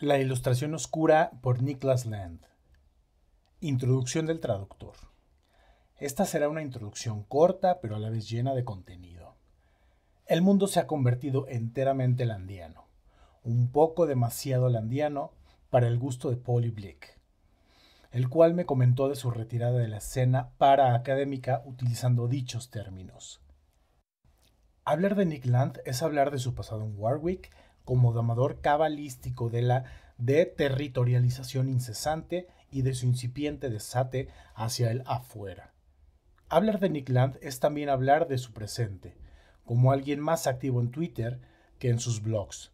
La ilustración oscura por Niklas Land. Introducción del traductor. Esta será una introducción corta pero a la vez llena de contenido. El mundo se ha convertido enteramente landiano, un poco demasiado landiano para el gusto de Polly Blick, el cual me comentó de su retirada de la escena para académica utilizando dichos términos. Hablar de Nick Land es hablar de su pasado en Warwick, como domador cabalístico de la deterritorialización incesante y de su incipiente desate hacia el afuera. Hablar de Nick Land es también hablar de su presente, como alguien más activo en Twitter que en sus blogs,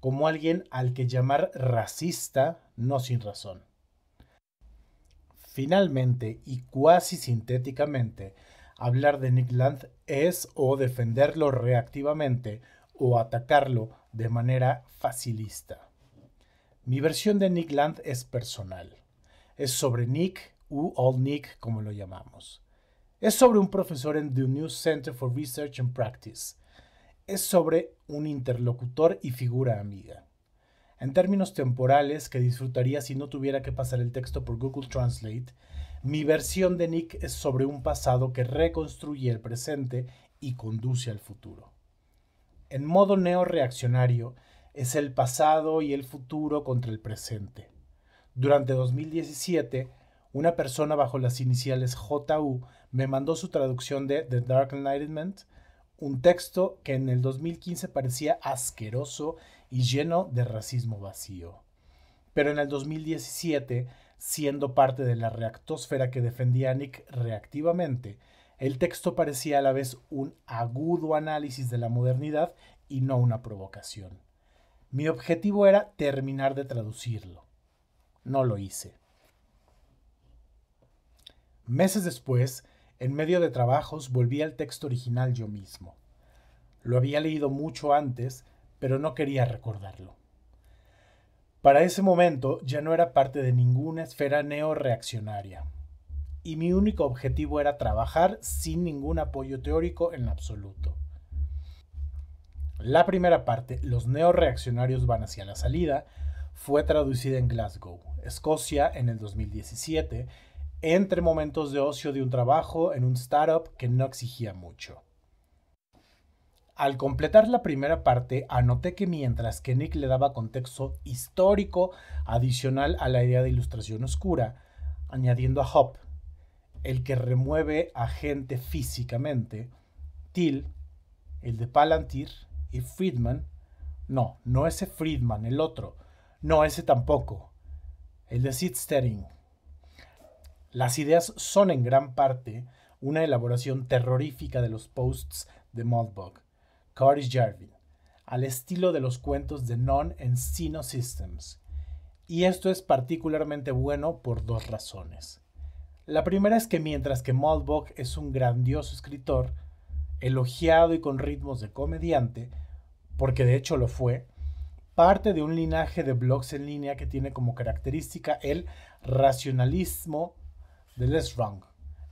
como alguien al que llamar racista no sin razón. Finalmente y cuasi sintéticamente, hablar de Nick Land es o defenderlo reactivamente o atacarlo de manera facilista. Mi versión de Nick Land es personal. Es sobre Nick, u Old Nick como lo llamamos. Es sobre un profesor en The New Center for Research and Practice. Es sobre un interlocutor y figura amiga. En términos temporales que disfrutaría si no tuviera que pasar el texto por Google Translate, mi versión de Nick es sobre un pasado que reconstruye el presente y conduce al futuro. En modo neoreaccionario es el pasado y el futuro contra el presente. Durante 2017, una persona bajo las iniciales JU me mandó su traducción de The Dark Enlightenment, un texto que en el 2015 parecía asqueroso y lleno de racismo vacío. Pero en el 2017, siendo parte de la reactósfera que defendía Nick reactivamente, el texto parecía a la vez un agudo análisis de la modernidad y no una provocación. Mi objetivo era terminar de traducirlo. No lo hice. Meses después, en medio de trabajos, volví al texto original yo mismo. Lo había leído mucho antes, pero no quería recordarlo. Para ese momento ya no era parte de ninguna esfera neoreaccionaria y mi único objetivo era trabajar sin ningún apoyo teórico en absoluto. La primera parte, Los neoreaccionarios van hacia la salida, fue traducida en Glasgow, Escocia, en el 2017, entre momentos de ocio de un trabajo en un startup que no exigía mucho. Al completar la primera parte, anoté que mientras que Nick le daba contexto histórico adicional a la idea de ilustración oscura, añadiendo a Hop el que remueve a gente físicamente. Till, el de Palantir, y Friedman, no, no ese Friedman, el otro, no ese tampoco, el de steering Las ideas son en gran parte una elaboración terrorífica de los posts de Moldbug, Curtis Jarvin, al estilo de los cuentos de Non-Encino Systems. Y esto es particularmente bueno por dos razones. La primera es que mientras que Malbach es un grandioso escritor, elogiado y con ritmos de comediante, porque de hecho lo fue, parte de un linaje de blogs en línea que tiene como característica el racionalismo de Les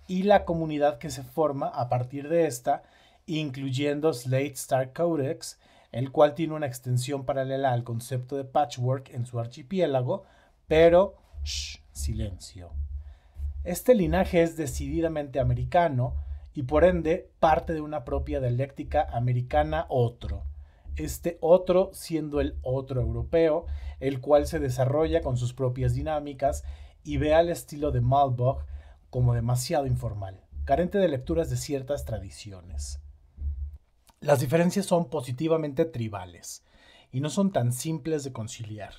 y la comunidad que se forma a partir de esta, incluyendo Slate Star Codex, el cual tiene una extensión paralela al concepto de patchwork en su archipiélago, pero silencio. Este linaje es decididamente americano y por ende parte de una propia dialéctica americana otro. Este otro siendo el otro europeo, el cual se desarrolla con sus propias dinámicas y ve al estilo de Malbog como demasiado informal, carente de lecturas de ciertas tradiciones. Las diferencias son positivamente tribales y no son tan simples de conciliar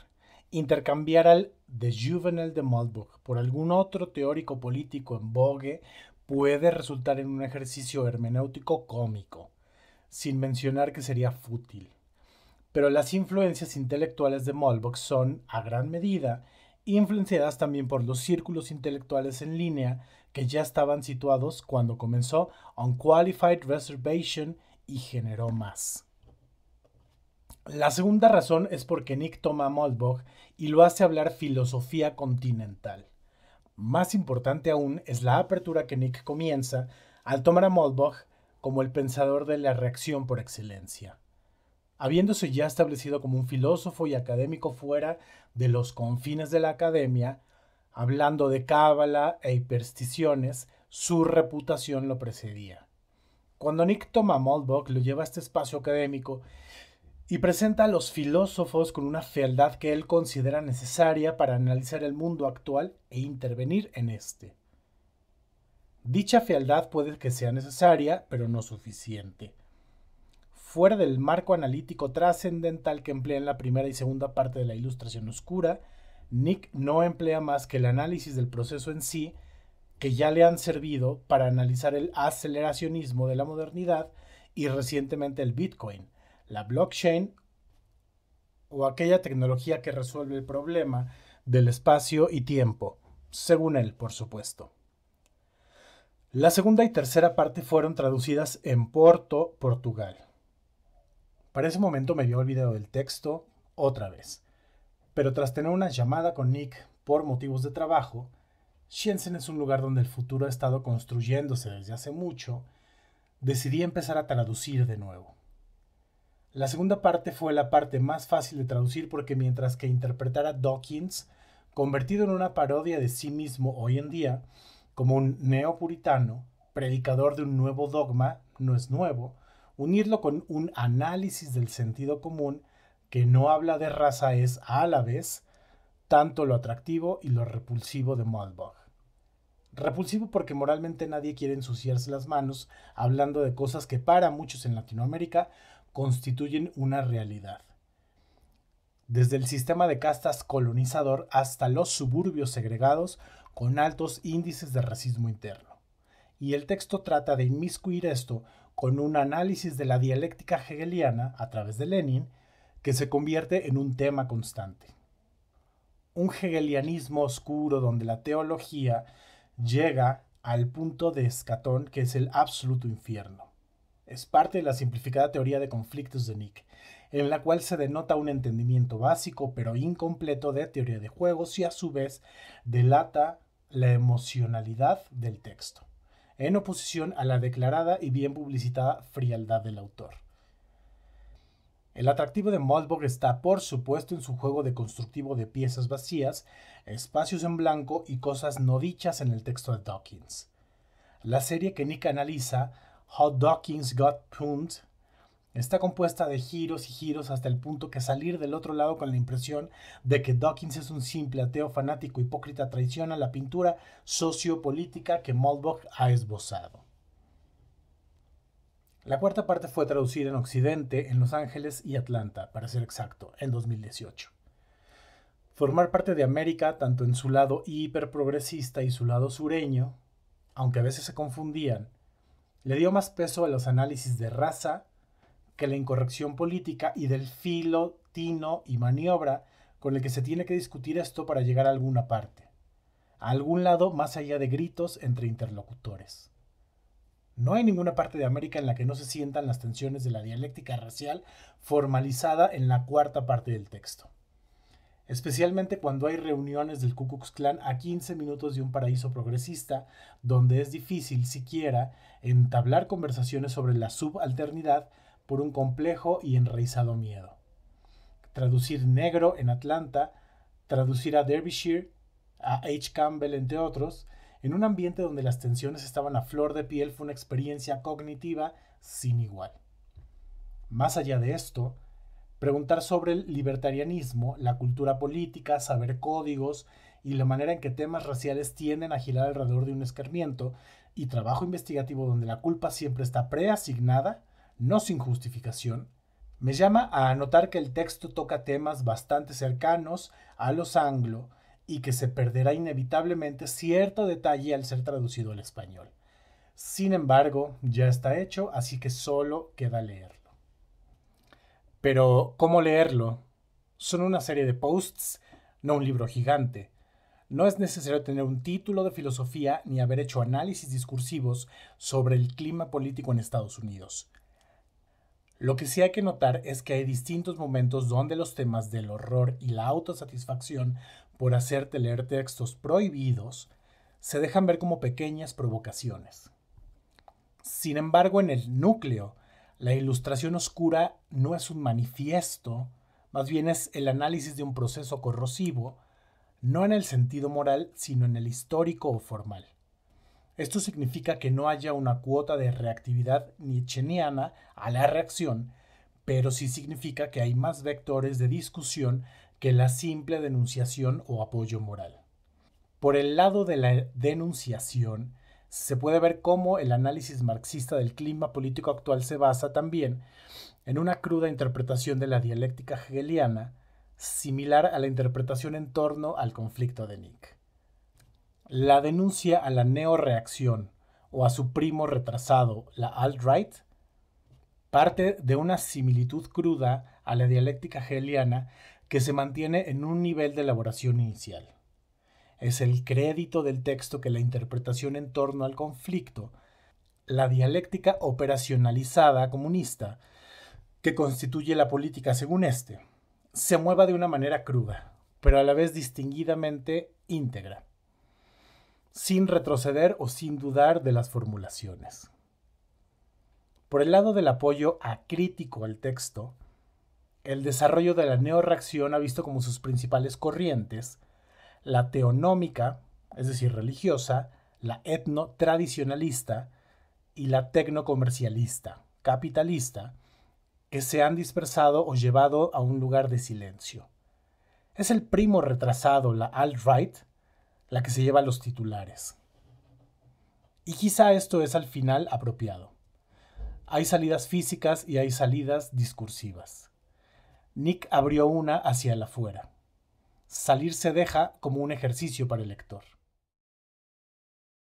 intercambiar al The Juvenal de Malbrook por algún otro teórico político en vogue puede resultar en un ejercicio hermenéutico cómico, sin mencionar que sería fútil. Pero las influencias intelectuales de Malbrook son, a gran medida, influenciadas también por los círculos intelectuales en línea que ya estaban situados cuando comenzó Unqualified Reservation y generó más. La segunda razón es porque Nick toma a Moldbog y lo hace hablar filosofía continental. Más importante aún es la apertura que Nick comienza al tomar a Moldbog como el pensador de la reacción por excelencia. Habiéndose ya establecido como un filósofo y académico fuera de los confines de la academia, hablando de cábala e hipersticiones, su reputación lo precedía. Cuando Nick toma a Moldbog, lo lleva a este espacio académico y presenta a los filósofos con una fealdad que él considera necesaria para analizar el mundo actual e intervenir en este. Dicha fealdad puede que sea necesaria, pero no suficiente. Fuera del marco analítico trascendental que emplea en la primera y segunda parte de la Ilustración Oscura, Nick no emplea más que el análisis del proceso en sí, que ya le han servido para analizar el aceleracionismo de la modernidad y recientemente el Bitcoin, la blockchain o aquella tecnología que resuelve el problema del espacio y tiempo, según él, por supuesto. La segunda y tercera parte fueron traducidas en Porto, Portugal. Para ese momento me había olvidado del texto otra vez, pero tras tener una llamada con Nick por motivos de trabajo, Shenzhen es un lugar donde el futuro ha estado construyéndose desde hace mucho, decidí empezar a traducir de nuevo. La segunda parte fue la parte más fácil de traducir porque mientras que interpretar a Dawkins, convertido en una parodia de sí mismo hoy en día, como un neopuritano, predicador de un nuevo dogma, no es nuevo, unirlo con un análisis del sentido común que no habla de raza es a la vez tanto lo atractivo y lo repulsivo de Malbach. Repulsivo porque moralmente nadie quiere ensuciarse las manos hablando de cosas que para muchos en Latinoamérica constituyen una realidad. Desde el sistema de castas colonizador hasta los suburbios segregados con altos índices de racismo interno. Y el texto trata de inmiscuir esto con un análisis de la dialéctica hegeliana a través de Lenin que se convierte en un tema constante. Un hegelianismo oscuro donde la teología llega al punto de escatón que es el absoluto infierno. Es parte de la simplificada teoría de conflictos de Nick, en la cual se denota un entendimiento básico pero incompleto de teoría de juegos y a su vez delata la emocionalidad del texto, en oposición a la declarada y bien publicitada frialdad del autor. El atractivo de Moldbock está, por supuesto, en su juego de constructivo de piezas vacías, espacios en blanco y cosas no dichas en el texto de Dawkins. La serie que Nick analiza, How Dawkins Got Pwned, está compuesta de giros y giros hasta el punto que salir del otro lado con la impresión de que Dawkins es un simple ateo fanático hipócrita traiciona la pintura sociopolítica que Moldbog ha esbozado. La cuarta parte fue traducida en Occidente, en Los Ángeles y Atlanta, para ser exacto, en 2018. Formar parte de América, tanto en su lado hiperprogresista y su lado sureño, aunque a veces se confundían, le dio más peso a los análisis de raza que la incorrección política y del filo, tino y maniobra con el que se tiene que discutir esto para llegar a alguna parte, a algún lado más allá de gritos entre interlocutores. No hay ninguna parte de América en la que no se sientan las tensiones de la dialéctica racial formalizada en la cuarta parte del texto. Especialmente cuando hay reuniones del Ku Klux Klan a 15 minutos de un paraíso progresista, donde es difícil siquiera entablar conversaciones sobre la subalternidad por un complejo y enraizado miedo. Traducir negro en Atlanta, traducir a Derbyshire, a H. Campbell, entre otros, en un ambiente donde las tensiones estaban a flor de piel fue una experiencia cognitiva sin igual. Más allá de esto, preguntar sobre el libertarianismo, la cultura política, saber códigos y la manera en que temas raciales tienden a girar alrededor de un escarmiento y trabajo investigativo donde la culpa siempre está preasignada, no sin justificación, me llama a anotar que el texto toca temas bastante cercanos a los anglo y que se perderá inevitablemente cierto detalle al ser traducido al español. Sin embargo, ya está hecho, así que solo queda leerlo. Pero, ¿cómo leerlo? Son una serie de posts, no un libro gigante. No es necesario tener un título de filosofía ni haber hecho análisis discursivos sobre el clima político en Estados Unidos. Lo que sí hay que notar es que hay distintos momentos donde los temas del horror y la autosatisfacción por hacerte leer textos prohibidos, se dejan ver como pequeñas provocaciones. Sin embargo, en el núcleo, la ilustración oscura no es un manifiesto, más bien es el análisis de un proceso corrosivo, no en el sentido moral, sino en el histórico o formal. Esto significa que no haya una cuota de reactividad nietzscheana a la reacción, pero sí significa que hay más vectores de discusión la simple denunciación o apoyo moral. Por el lado de la denunciación, se puede ver cómo el análisis marxista del clima político actual se basa también en una cruda interpretación de la dialéctica hegeliana, similar a la interpretación en torno al conflicto de Nick. La denuncia a la neoreacción o a su primo retrasado, la alt-right, parte de una similitud cruda a la dialéctica hegeliana que se mantiene en un nivel de elaboración inicial. Es el crédito del texto que la interpretación en torno al conflicto, la dialéctica operacionalizada comunista, que constituye la política según este, se mueva de una manera cruda, pero a la vez distinguidamente íntegra, sin retroceder o sin dudar de las formulaciones. Por el lado del apoyo acrítico al texto, el desarrollo de la neorreacción ha visto como sus principales corrientes la teonómica, es decir, religiosa, la etno-tradicionalista y la tecno-comercialista, capitalista, que se han dispersado o llevado a un lugar de silencio. Es el primo retrasado, la alt-right, la que se lleva a los titulares. Y quizá esto es al final apropiado. Hay salidas físicas y hay salidas discursivas. Nick abrió una hacia el afuera. Salir se deja como un ejercicio para el lector.